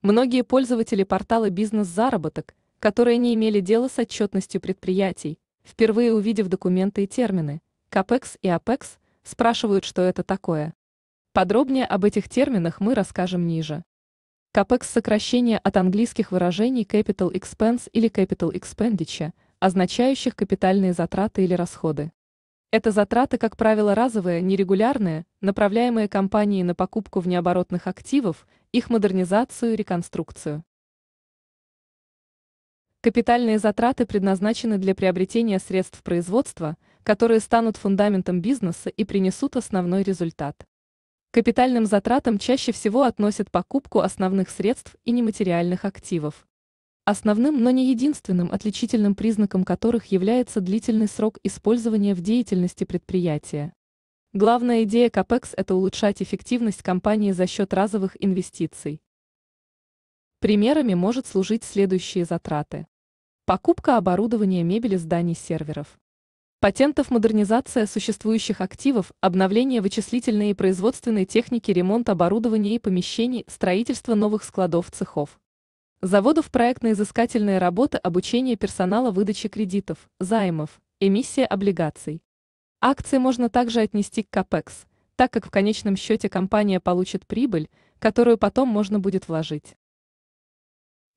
Многие пользователи портала «Бизнес-заработок», которые не имели дела с отчетностью предприятий, впервые увидев документы и термины, CAPEX и APEX, спрашивают, что это такое. Подробнее об этих терминах мы расскажем ниже. CAPEX – сокращение от английских выражений Capital Expense или Capital Expenditure, означающих капитальные затраты или расходы. Это затраты, как правило, разовые, нерегулярные, направляемые компанией на покупку внеоборотных активов их модернизацию и реконструкцию. Капитальные затраты предназначены для приобретения средств производства, которые станут фундаментом бизнеса и принесут основной результат. капитальным затратам чаще всего относят покупку основных средств и нематериальных активов. Основным, но не единственным отличительным признаком которых является длительный срок использования в деятельности предприятия. Главная идея CAPEX – это улучшать эффективность компании за счет разовых инвестиций. Примерами может служить следующие затраты. Покупка оборудования мебели зданий серверов. Патентов модернизация существующих активов, обновление вычислительной и производственной техники, ремонт оборудования и помещений, строительство новых складов цехов. Заводов проектно изыскательные работы, обучение персонала, выдача кредитов, займов, эмиссия облигаций. Акции можно также отнести к CAPEX, так как в конечном счете компания получит прибыль, которую потом можно будет вложить.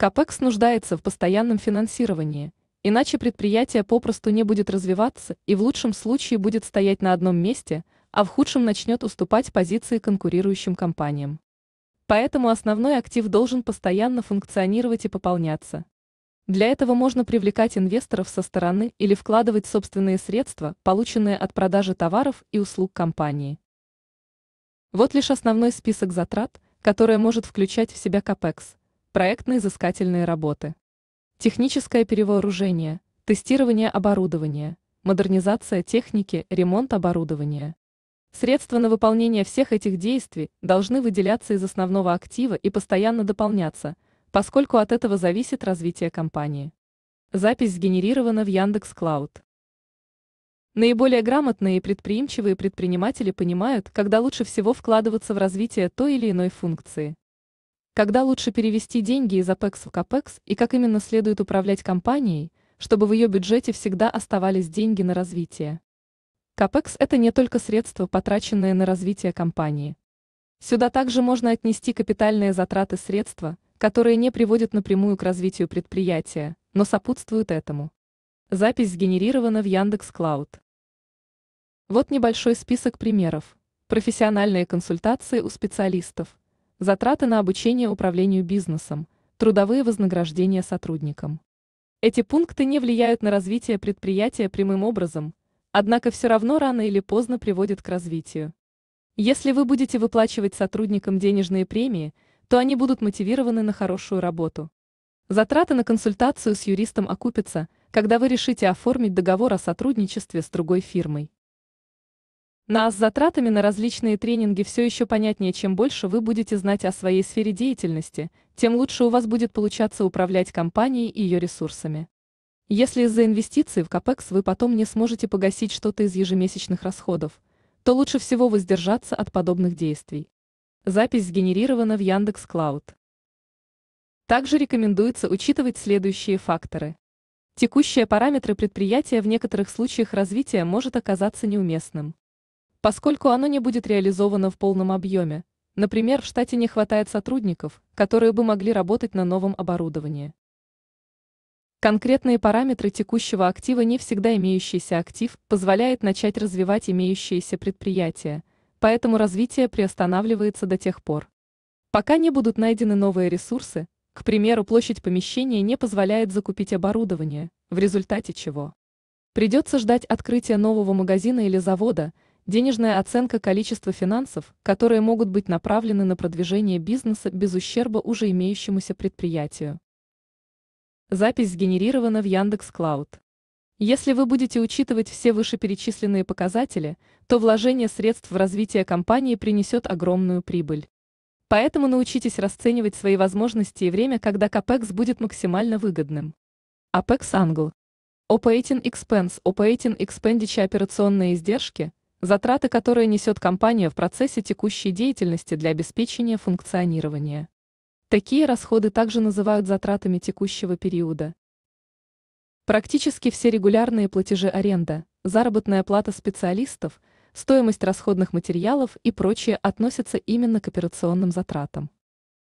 CAPEX нуждается в постоянном финансировании, иначе предприятие попросту не будет развиваться и в лучшем случае будет стоять на одном месте, а в худшем начнет уступать позиции конкурирующим компаниям. Поэтому основной актив должен постоянно функционировать и пополняться. Для этого можно привлекать инвесторов со стороны или вкладывать собственные средства, полученные от продажи товаров и услуг компании. Вот лишь основной список затрат, которые может включать в себя КАПЕКС, проектно-изыскательные работы. Техническое перевооружение, тестирование оборудования, модернизация техники, ремонт оборудования. Средства на выполнение всех этих действий должны выделяться из основного актива и постоянно дополняться – поскольку от этого зависит развитие компании. Запись сгенерирована в Яндекс Клауд. Наиболее грамотные и предприимчивые предприниматели понимают, когда лучше всего вкладываться в развитие той или иной функции. Когда лучше перевести деньги из АПЭКС в КАПЭКС и как именно следует управлять компанией, чтобы в ее бюджете всегда оставались деньги на развитие. КАПЭКС – это не только средства, потраченные на развитие компании. Сюда также можно отнести капитальные затраты средства – которые не приводят напрямую к развитию предприятия, но сопутствуют этому. Запись сгенерирована в Яндекс Клауд. Вот небольшой список примеров. Профессиональные консультации у специалистов, затраты на обучение управлению бизнесом, трудовые вознаграждения сотрудникам. Эти пункты не влияют на развитие предприятия прямым образом, однако все равно рано или поздно приводят к развитию. Если вы будете выплачивать сотрудникам денежные премии – то они будут мотивированы на хорошую работу. Затраты на консультацию с юристом окупятся, когда вы решите оформить договор о сотрудничестве с другой фирмой. На ну, с затратами на различные тренинги все еще понятнее, чем больше вы будете знать о своей сфере деятельности, тем лучше у вас будет получаться управлять компанией и ее ресурсами. Если из-за инвестиций в КАПЭКС вы потом не сможете погасить что-то из ежемесячных расходов, то лучше всего воздержаться от подобных действий. Запись сгенерирована в Яндекс Клауд. Также рекомендуется учитывать следующие факторы. Текущие параметры предприятия в некоторых случаях развития может оказаться неуместным. Поскольку оно не будет реализовано в полном объеме, например, в штате не хватает сотрудников, которые бы могли работать на новом оборудовании. Конкретные параметры текущего актива не всегда имеющийся актив позволяет начать развивать имеющиеся предприятия – поэтому развитие приостанавливается до тех пор, пока не будут найдены новые ресурсы, к примеру, площадь помещения не позволяет закупить оборудование, в результате чего придется ждать открытия нового магазина или завода, денежная оценка количества финансов, которые могут быть направлены на продвижение бизнеса без ущерба уже имеющемуся предприятию. Запись сгенерирована в Яндекс.Клауд. Если вы будете учитывать все вышеперечисленные показатели, то вложение средств в развитие компании принесет огромную прибыль. Поэтому научитесь расценивать свои возможности и время, когда CAPEX будет максимально выгодным. APEX Angle. Operating Expense. Operating Expenditure – операционные издержки, затраты, которые несет компания в процессе текущей деятельности для обеспечения функционирования. Такие расходы также называют затратами текущего периода, Практически все регулярные платежи аренда, заработная плата специалистов, стоимость расходных материалов и прочее относятся именно к операционным затратам.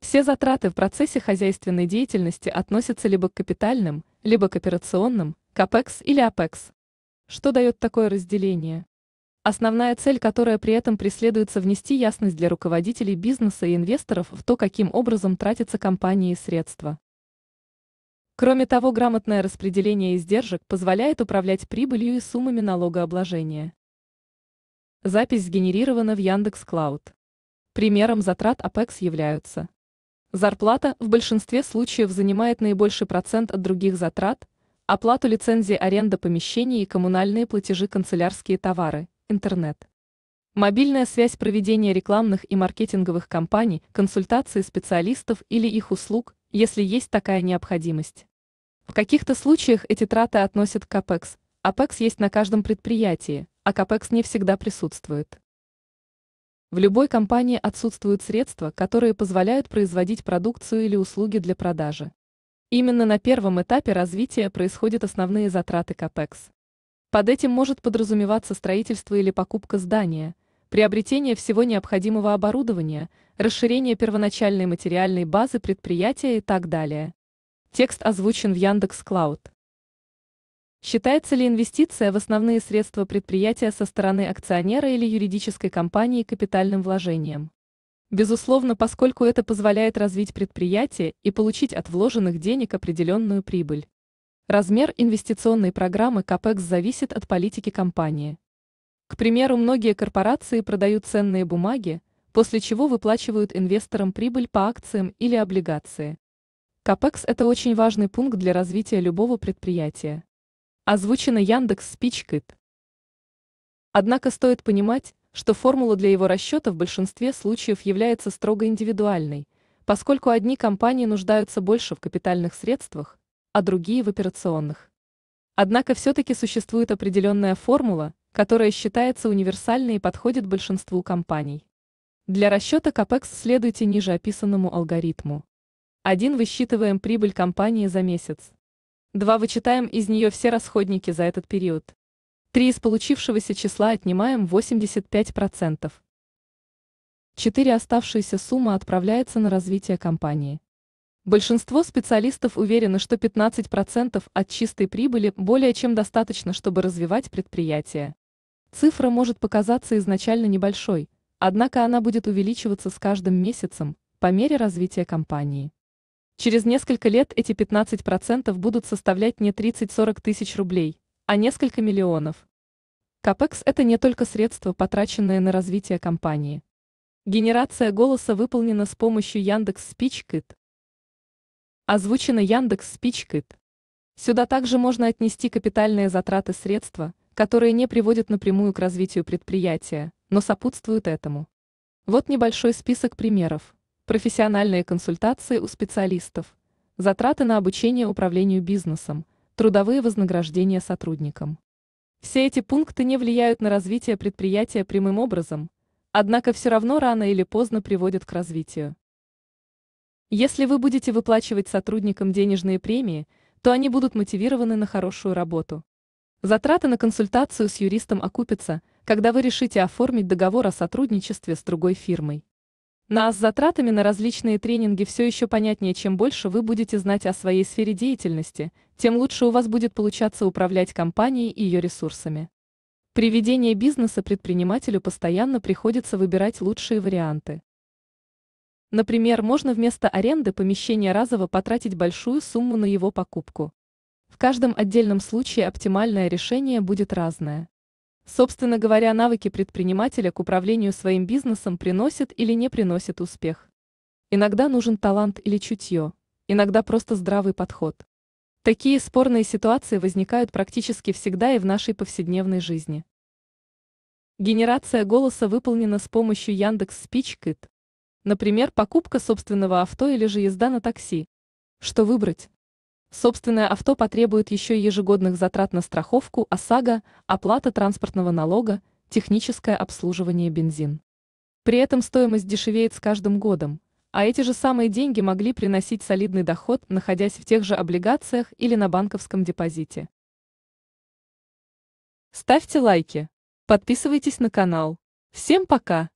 Все затраты в процессе хозяйственной деятельности относятся либо к капитальным, либо к операционным, капекс или апекс. Что дает такое разделение? Основная цель, которая при этом преследуется внести ясность для руководителей бизнеса и инвесторов в то, каким образом тратятся компании и средства. Кроме того, грамотное распределение издержек позволяет управлять прибылью и суммами налогообложения. Запись сгенерирована в Яндекс Клауд. Примером затрат Apex являются Зарплата в большинстве случаев занимает наибольший процент от других затрат, оплату лицензии аренда помещений и коммунальные платежи канцелярские товары, интернет. Мобильная связь проведения рекламных и маркетинговых кампаний, консультации специалистов или их услуг, если есть такая необходимость. В каких-то случаях эти траты относят к АПЭКС. АПЭКС есть на каждом предприятии, а КАПЭКС не всегда присутствует. В любой компании отсутствуют средства, которые позволяют производить продукцию или услуги для продажи. Именно на первом этапе развития происходят основные затраты КАПЭКС. Под этим может подразумеваться строительство или покупка здания – приобретение всего необходимого оборудования, расширение первоначальной материальной базы предприятия и так далее. Текст озвучен в Яндекс Клауд. Считается ли инвестиция в основные средства предприятия со стороны акционера или юридической компании капитальным вложением? Безусловно, поскольку это позволяет развить предприятие и получить от вложенных денег определенную прибыль. Размер инвестиционной программы CAPEX зависит от политики компании. К примеру, многие корпорации продают ценные бумаги, после чего выплачивают инвесторам прибыль по акциям или облигации. КАПЕКС – это очень важный пункт для развития любого предприятия. Озвучено Яндекс Спичкит. Однако стоит понимать, что формула для его расчета в большинстве случаев является строго индивидуальной, поскольку одни компании нуждаются больше в капитальных средствах, а другие в операционных. Однако все-таки существует определенная формула, которая считается универсальной и подходит большинству компаний. Для расчета CAPEX следуйте ниже описанному алгоритму. 1. Высчитываем прибыль компании за месяц. 2. Вычитаем из нее все расходники за этот период. 3. Из получившегося числа отнимаем 85%. 4. Оставшаяся сумма отправляется на развитие компании. Большинство специалистов уверены, что 15% от чистой прибыли более чем достаточно, чтобы развивать предприятие. Цифра может показаться изначально небольшой, однако она будет увеличиваться с каждым месяцем по мере развития компании. Через несколько лет эти 15% будут составлять не 30-40 тысяч рублей, а несколько миллионов. Капекс – это не только средства, потраченные на развитие компании. Генерация голоса выполнена с помощью Яндекс Спичкит. Озвучено Яндекс Спичкит. Сюда также можно отнести капитальные затраты средства – которые не приводят напрямую к развитию предприятия, но сопутствуют этому. Вот небольшой список примеров. Профессиональные консультации у специалистов, затраты на обучение управлению бизнесом, трудовые вознаграждения сотрудникам. Все эти пункты не влияют на развитие предприятия прямым образом, однако все равно рано или поздно приводят к развитию. Если вы будете выплачивать сотрудникам денежные премии, то они будут мотивированы на хорошую работу. Затраты на консультацию с юристом окупятся, когда вы решите оформить договор о сотрудничестве с другой фирмой. На ну, с затратами на различные тренинги все еще понятнее, чем больше вы будете знать о своей сфере деятельности, тем лучше у вас будет получаться управлять компанией и ее ресурсами. При ведении бизнеса предпринимателю постоянно приходится выбирать лучшие варианты. Например, можно вместо аренды помещения разово потратить большую сумму на его покупку. В каждом отдельном случае оптимальное решение будет разное. Собственно говоря, навыки предпринимателя к управлению своим бизнесом приносят или не приносят успех. Иногда нужен талант или чутье, иногда просто здравый подход. Такие спорные ситуации возникают практически всегда и в нашей повседневной жизни. Генерация голоса выполнена с помощью Яндекс Спичкит. Например, покупка собственного авто или же езда на такси. Что выбрать? Собственное авто потребует еще ежегодных затрат на страховку ОСАГО, а оплата транспортного налога, техническое обслуживание бензин. При этом стоимость дешевеет с каждым годом, а эти же самые деньги могли приносить солидный доход, находясь в тех же облигациях или на банковском депозите. Ставьте лайки. Подписывайтесь на канал. Всем пока!